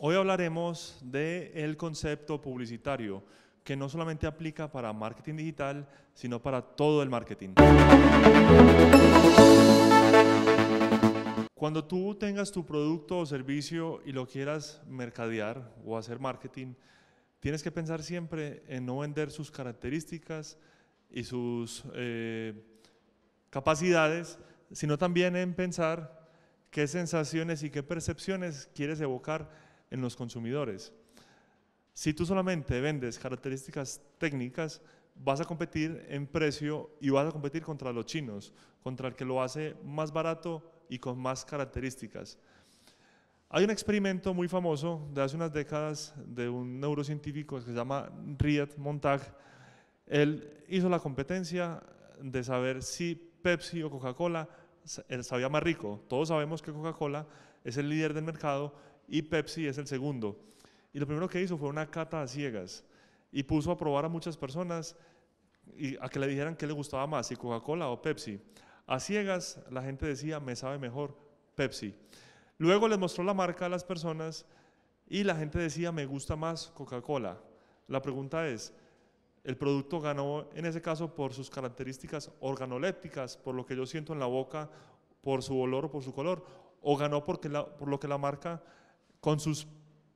Hoy hablaremos del concepto publicitario, que no solamente aplica para marketing digital, sino para todo el marketing. Cuando tú tengas tu producto o servicio y lo quieras mercadear o hacer marketing, tienes que pensar siempre en no vender sus características y sus eh, capacidades, sino también en pensar qué sensaciones y qué percepciones quieres evocar en los consumidores. Si tú solamente vendes características técnicas, vas a competir en precio y vas a competir contra los chinos, contra el que lo hace más barato y con más características. Hay un experimento muy famoso de hace unas décadas de un neurocientífico que se llama Riyad Montag. Él hizo la competencia de saber si Pepsi o Coca-Cola sabía más rico. Todos sabemos que Coca-Cola es el líder del mercado y Pepsi es el segundo. Y lo primero que hizo fue una cata a ciegas y puso a probar a muchas personas y a que le dijeran qué le gustaba más, si Coca-Cola o Pepsi. A ciegas la gente decía, me sabe mejor Pepsi. Luego les mostró la marca a las personas y la gente decía, me gusta más Coca-Cola. La pregunta es, el producto ganó en ese caso por sus características organolépticas, por lo que yo siento en la boca, por su olor o por su color, o ganó por lo que la marca con sus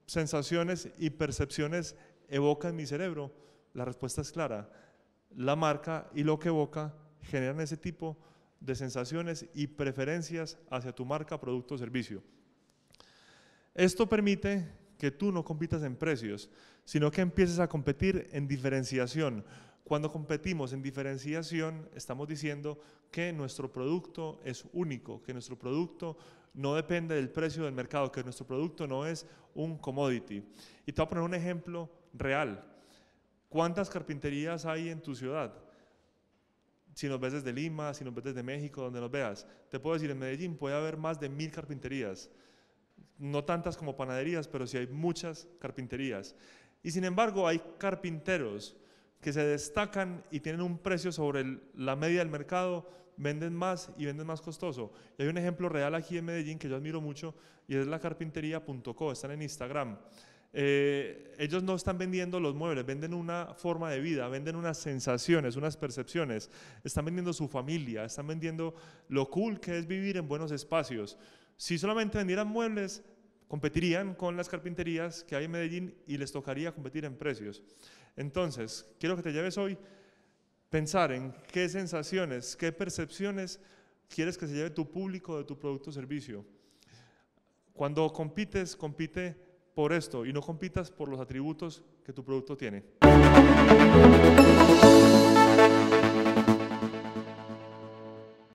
sensaciones y percepciones evoca en mi cerebro? La respuesta es clara. La marca y lo que evoca generan ese tipo de sensaciones y preferencias hacia tu marca, producto o servicio. Esto permite que tú no compitas en precios, sino que empieces a competir en diferenciación. Cuando competimos en diferenciación, estamos diciendo que nuestro producto es único, que nuestro producto no depende del precio del mercado, que nuestro producto no es un commodity. Y te voy a poner un ejemplo real. ¿Cuántas carpinterías hay en tu ciudad? Si nos ves desde Lima, si nos ves desde México, donde nos veas. Te puedo decir, en Medellín puede haber más de mil carpinterías. No tantas como panaderías, pero sí hay muchas carpinterías. Y sin embargo, hay carpinteros que se destacan y tienen un precio sobre la media del mercado venden más y venden más costoso. Y hay un ejemplo real aquí en Medellín que yo admiro mucho y es la carpintería.co, están en Instagram. Eh, ellos no están vendiendo los muebles, venden una forma de vida, venden unas sensaciones, unas percepciones, están vendiendo su familia, están vendiendo lo cool que es vivir en buenos espacios. Si solamente vendieran muebles, competirían con las carpinterías que hay en Medellín y les tocaría competir en precios. Entonces, quiero que te lleves hoy pensar en qué sensaciones, qué percepciones quieres que se lleve tu público de tu producto o servicio. Cuando compites, compite por esto y no compitas por los atributos que tu producto tiene.